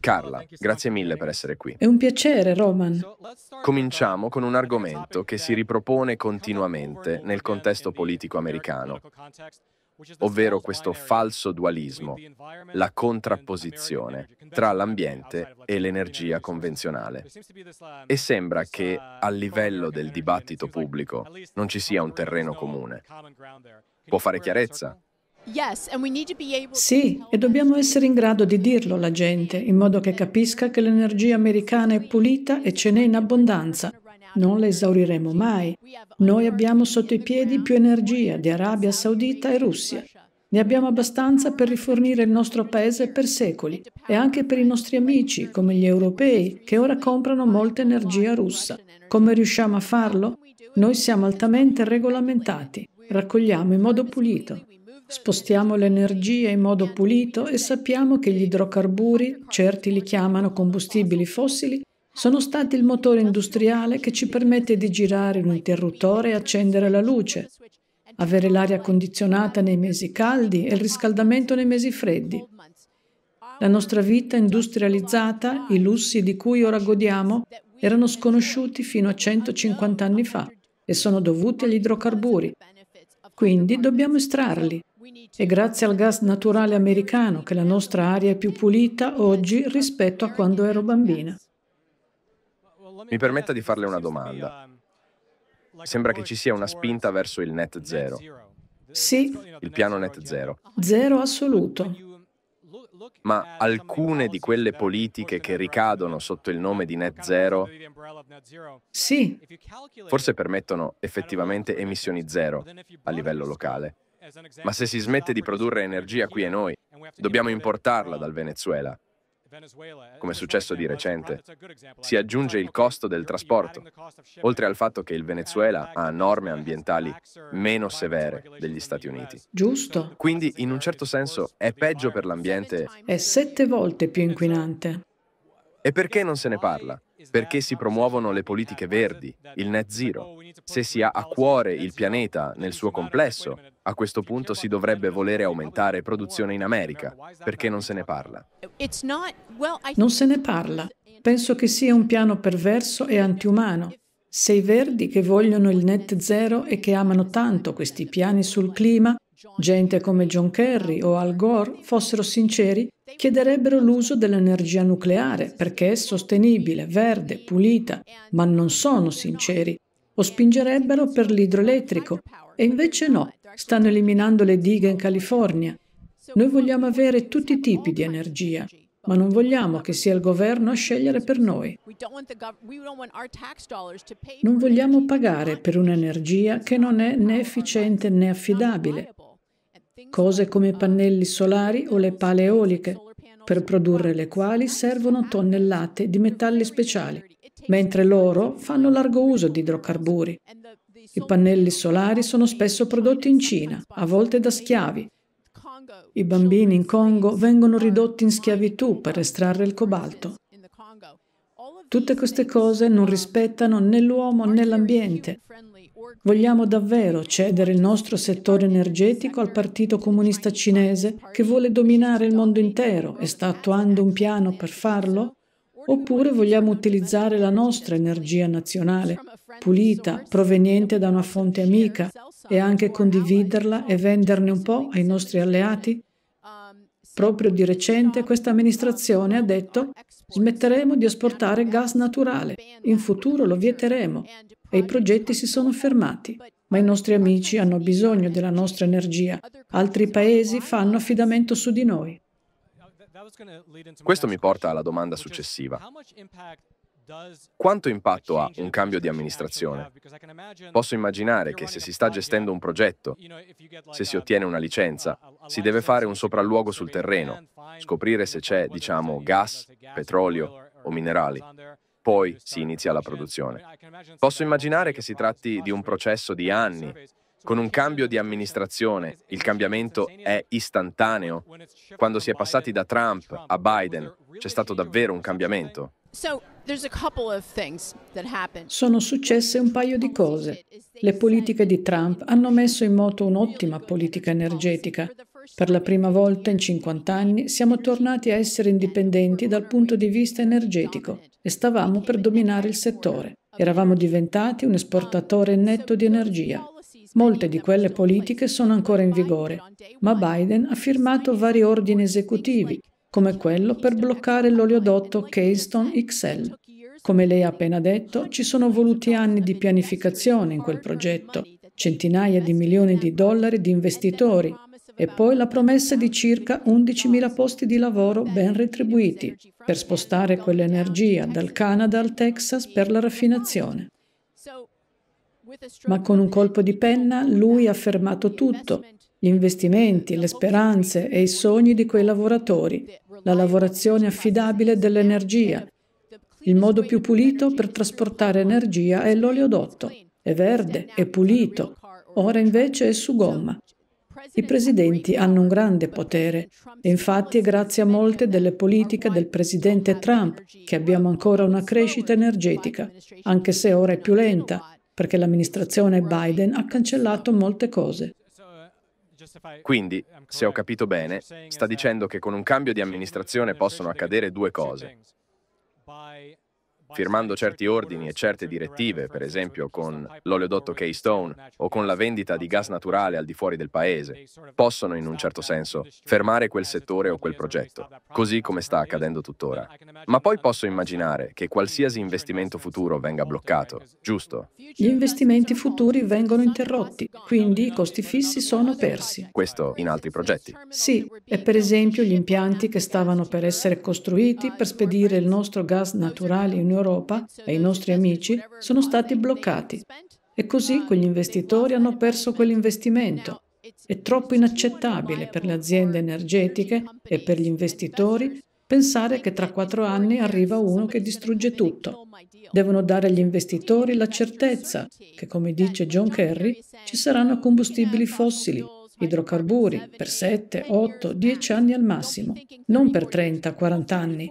Carla, grazie mille per essere qui. È un piacere, Roman. Uh, Cominciamo con un argomento che si ripropone continuamente nel contesto politico americano, ovvero questo falso dualismo, la contrapposizione tra l'ambiente e l'energia convenzionale. Um, e sembra che uh, a livello del dibattito pubblico non ci sia un terreno comune. Può fare chiarezza? Sì, e dobbiamo essere in grado di dirlo alla gente, in modo che capisca che l'energia americana è pulita e ce n'è in abbondanza. Non la esauriremo mai. Noi abbiamo sotto i piedi più energia di Arabia Saudita e Russia. Ne abbiamo abbastanza per rifornire il nostro paese per secoli e anche per i nostri amici, come gli europei, che ora comprano molta energia russa. Come riusciamo a farlo? Noi siamo altamente regolamentati, raccogliamo in modo pulito, Spostiamo l'energia in modo pulito e sappiamo che gli idrocarburi, certi li chiamano combustibili fossili, sono stati il motore industriale che ci permette di girare un interruttore e accendere la luce, avere l'aria condizionata nei mesi caldi e il riscaldamento nei mesi freddi. La nostra vita industrializzata, i lussi di cui ora godiamo, erano sconosciuti fino a 150 anni fa e sono dovuti agli idrocarburi. Quindi dobbiamo estrarli. È grazie al gas naturale americano che la nostra aria è più pulita oggi rispetto a quando ero bambina. Mi permetta di farle una domanda. Sembra che ci sia una spinta verso il net zero. Sì. Il piano net zero. Zero assoluto. Ma alcune di quelle politiche che ricadono sotto il nome di net zero sì. forse permettono effettivamente emissioni zero a livello locale. Ma se si smette di produrre energia qui e noi, dobbiamo importarla dal Venezuela. Come è successo di recente, si aggiunge il costo del trasporto, oltre al fatto che il Venezuela ha norme ambientali meno severe degli Stati Uniti. Giusto. Quindi, in un certo senso, è peggio per l'ambiente. È sette volte più inquinante. E perché non se ne parla? Perché si promuovono le politiche verdi, il net zero. Se si ha a cuore il pianeta nel suo complesso, a questo punto si dovrebbe volere aumentare produzione in America. Perché non se ne parla? Non se ne parla. Penso che sia un piano perverso e antiumano. Se i verdi che vogliono il net zero e che amano tanto questi piani sul clima gente come John Kerry o Al Gore fossero sinceri, chiederebbero l'uso dell'energia nucleare perché è sostenibile, verde, pulita, ma non sono sinceri o spingerebbero per l'idroelettrico. E invece no, stanno eliminando le dighe in California. Noi vogliamo avere tutti i tipi di energia, ma non vogliamo che sia il governo a scegliere per noi. Non vogliamo pagare per un'energia che non è né efficiente né affidabile, cose come pannelli uh, solari o le pale eoliche, per produrre le uh, quali servono uh, tonnellate di metalli speciali, mentre loro fanno largo uso di idrocarburi. I pannelli solari sono spesso prodotti in Cina, a volte da schiavi. I bambini in Congo vengono ridotti in schiavitù per estrarre il cobalto. Tutte queste cose non rispettano né l'uomo né l'ambiente. Vogliamo davvero cedere il nostro settore energetico al Partito Comunista Cinese che vuole dominare il mondo intero e sta attuando un piano per farlo? Oppure vogliamo utilizzare la nostra energia nazionale, pulita, proveniente da una fonte amica, e anche condividerla e venderne un po' ai nostri alleati? Proprio di recente questa amministrazione ha detto smetteremo di esportare gas naturale, in futuro lo vieteremo e i progetti si sono fermati. Ma i nostri amici hanno bisogno della nostra energia, altri paesi fanno affidamento su di noi. Questo mi porta alla domanda successiva. Quanto impatto ha un cambio di amministrazione? Posso immaginare che se si sta gestendo un progetto, se si ottiene una licenza, si deve fare un sopralluogo sul terreno, scoprire se c'è, diciamo, gas, petrolio o minerali. Poi si inizia la produzione. Posso immaginare che si tratti di un processo di anni, con un cambio di amministrazione, il cambiamento è istantaneo. Quando si è passati da Trump a Biden, c'è stato davvero un cambiamento. Sono successe un paio di cose. Le politiche di Trump hanno messo in moto un'ottima politica energetica per la prima volta in 50 anni siamo tornati a essere indipendenti dal punto di vista energetico e stavamo per dominare il settore. Eravamo diventati un esportatore netto di energia. Molte di quelle politiche sono ancora in vigore, ma Biden ha firmato vari ordini esecutivi, come quello per bloccare l'oleodotto Keystone XL. Come lei ha appena detto, ci sono voluti anni di pianificazione in quel progetto, centinaia di milioni di dollari di investitori e poi la promessa di circa 11.000 posti di lavoro ben retribuiti per spostare quell'energia dal Canada al Texas per la raffinazione. Ma con un colpo di penna lui ha fermato tutto, gli investimenti, le speranze e i sogni di quei lavoratori, la lavorazione affidabile dell'energia, il modo più pulito per trasportare energia è l'oleodotto, è verde, è pulito, ora invece è su gomma. I presidenti hanno un grande potere e infatti è grazie a molte delle politiche del presidente Trump che abbiamo ancora una crescita energetica, anche se ora è più lenta, perché l'amministrazione Biden ha cancellato molte cose. Quindi, se ho capito bene, sta dicendo che con un cambio di amministrazione possono accadere due cose firmando certi ordini e certe direttive, per esempio con l'oleodotto Keystone o con la vendita di gas naturale al di fuori del paese, possono in un certo senso fermare quel settore o quel progetto, così come sta accadendo tuttora. Ma poi posso immaginare che qualsiasi investimento futuro venga bloccato, giusto? Gli investimenti futuri vengono interrotti, quindi i costi fissi sono persi. Questo in altri progetti? Sì, e per esempio gli impianti che stavano per essere costruiti per spedire il nostro gas naturale in Europa Europa e i nostri amici sono stati bloccati e così quegli investitori hanno perso quell'investimento. È troppo inaccettabile per le aziende energetiche e per gli investitori pensare che tra quattro anni arriva uno che distrugge tutto. Devono dare agli investitori la certezza che, come dice John Kerry, ci saranno combustibili fossili, idrocarburi, per 7, 8, 10 anni al massimo, non per 30, 40 anni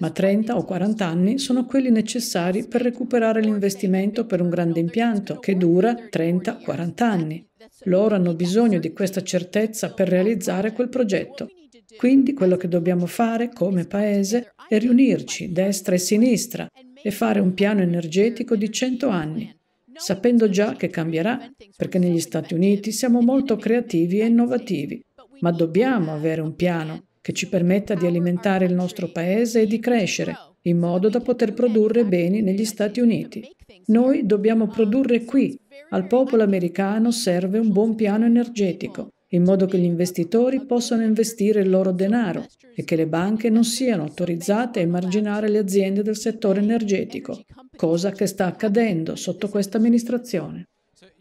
ma 30 o 40 anni sono quelli necessari per recuperare l'investimento per un grande impianto che dura 30-40 anni. Loro hanno bisogno di questa certezza per realizzare quel progetto. Quindi quello che dobbiamo fare come Paese è riunirci, destra e sinistra, e fare un piano energetico di 100 anni, sapendo già che cambierà, perché negli Stati Uniti siamo molto creativi e innovativi, ma dobbiamo avere un piano che ci permetta di alimentare il nostro Paese e di crescere, in modo da poter produrre beni negli Stati Uniti. Noi dobbiamo produrre qui. Al popolo americano serve un buon piano energetico, in modo che gli investitori possano investire il loro denaro e che le banche non siano autorizzate a emarginare le aziende del settore energetico, cosa che sta accadendo sotto questa amministrazione.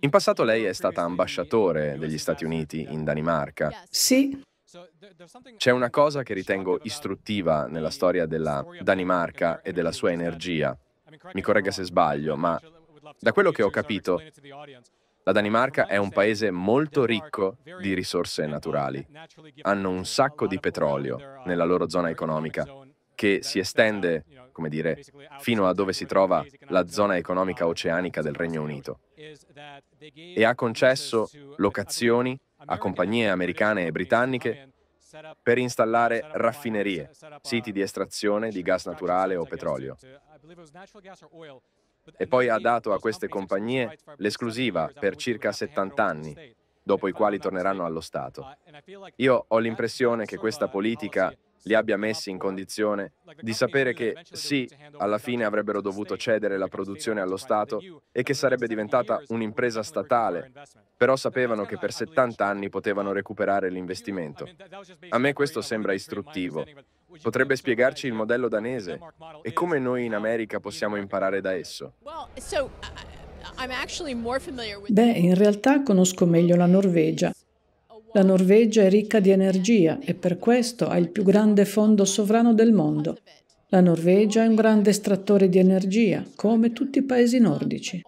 In passato lei è stata ambasciatore degli Stati Uniti in Danimarca. Sì, c'è una cosa che ritengo istruttiva nella storia della Danimarca e della sua energia. Mi corregga se sbaglio, ma da quello che ho capito, la Danimarca è un paese molto ricco di risorse naturali. Hanno un sacco di petrolio nella loro zona economica, che si estende, uh, come dire, fino a dove si trova la zona economica oceanica del Regno Unito. E ha concesso uh, locazioni a compagnie americane e britanniche per installare raffinerie, siti di estrazione di gas naturale o petrolio. E poi ha dato a queste compagnie l'esclusiva per circa 70 anni dopo i quali torneranno allo Stato. Io ho l'impressione che questa politica li abbia messi in condizione di sapere che sì, alla fine avrebbero dovuto cedere la produzione allo Stato e che sarebbe diventata un'impresa statale, però sapevano che per 70 anni potevano recuperare l'investimento. A me questo sembra istruttivo. Potrebbe spiegarci il modello danese e come noi in America possiamo imparare da esso. Uh, Beh, in realtà conosco meglio la Norvegia. La Norvegia è ricca di energia e per questo ha il più grande fondo sovrano del mondo. La Norvegia è un grande estrattore di energia, come tutti i paesi nordici.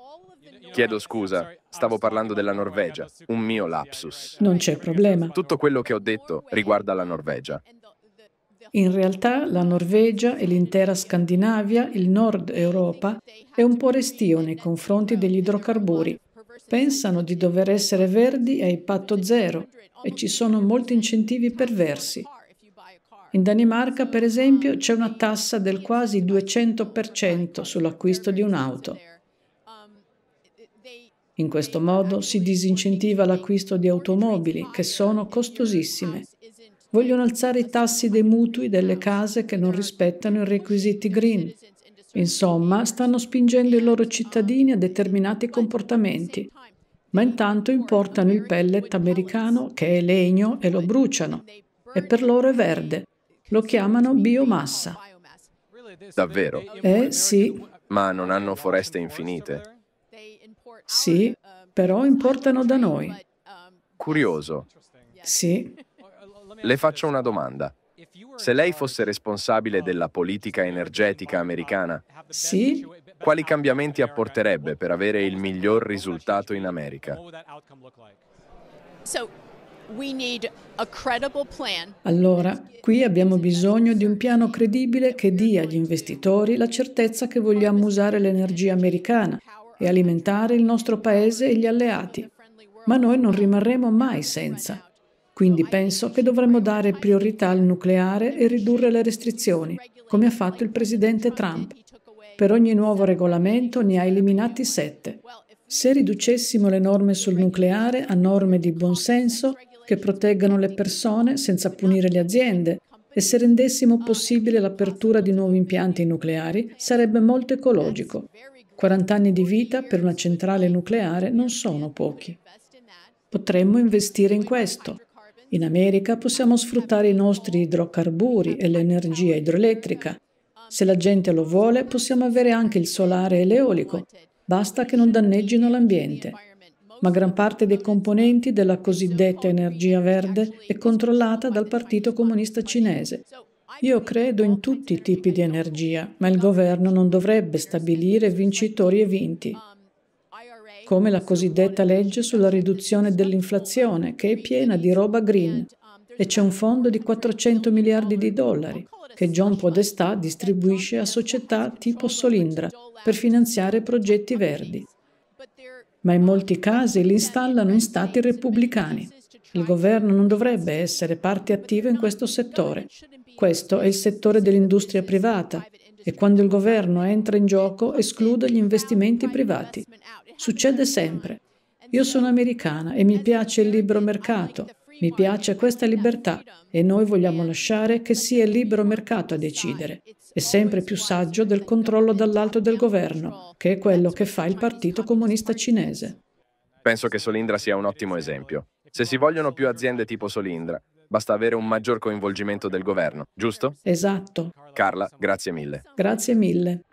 Chiedo scusa, stavo parlando della Norvegia, un mio lapsus. Non c'è problema. Tutto quello che ho detto riguarda la Norvegia. In realtà la Norvegia e l'intera Scandinavia, il nord Europa, è un po' restio nei confronti degli idrocarburi. Pensano di dover essere verdi ai patto zero e ci sono molti incentivi perversi. In Danimarca, per esempio, c'è una tassa del quasi 200% sull'acquisto di un'auto. In questo modo si disincentiva l'acquisto di automobili che sono costosissime Vogliono alzare i tassi dei mutui delle case che non rispettano i requisiti green. Insomma, stanno spingendo i loro cittadini a determinati comportamenti, ma intanto importano il pellet americano che è legno e lo bruciano e per loro è verde. Lo chiamano biomassa. Davvero? Eh sì. Ma non hanno foreste infinite? Sì, però importano da noi. Curioso. Sì. Le faccio una domanda. Se lei fosse responsabile um, della politica energetica americana, sì. quali cambiamenti apporterebbe per avere il miglior risultato in America? Allora, qui abbiamo bisogno di un piano credibile che dia agli investitori la certezza che vogliamo usare l'energia americana e alimentare il nostro paese e gli alleati. Ma noi non rimarremo mai senza. Quindi penso che dovremmo dare priorità al nucleare e ridurre le restrizioni, come ha fatto il presidente Trump. Per ogni nuovo regolamento ne ha eliminati sette. Se riducessimo le norme sul nucleare a norme di buonsenso che proteggano le persone senza punire le aziende e se rendessimo possibile l'apertura di nuovi impianti nucleari, sarebbe molto ecologico. 40 anni di vita per una centrale nucleare non sono pochi. Potremmo investire in questo. In America possiamo sfruttare i nostri idrocarburi e l'energia idroelettrica. Se la gente lo vuole, possiamo avere anche il solare e l'eolico, basta che non danneggino l'ambiente. Ma gran parte dei componenti della cosiddetta energia verde è controllata dal Partito Comunista Cinese. Io credo in tutti i tipi di energia, ma il governo non dovrebbe stabilire vincitori e vinti come la cosiddetta legge sulla riduzione dell'inflazione, che è piena di roba green. E c'è un fondo di 400 miliardi di dollari che John Podestà distribuisce a società tipo Solindra per finanziare progetti verdi. Ma in molti casi li installano in stati repubblicani. Il governo non dovrebbe essere parte attiva in questo settore. Questo è il settore dell'industria privata e quando il governo entra in gioco esclude gli investimenti privati. Succede sempre. Io sono americana e mi piace il libero mercato, mi piace questa libertà e noi vogliamo lasciare che sia il libero mercato a decidere. È sempre più saggio del controllo dall'alto del governo, che è quello che fa il Partito Comunista Cinese. Penso che Solindra sia un ottimo esempio. Se si vogliono più aziende tipo Solindra, Basta avere un maggior coinvolgimento del governo, giusto? Esatto. Carla, grazie mille. Grazie mille.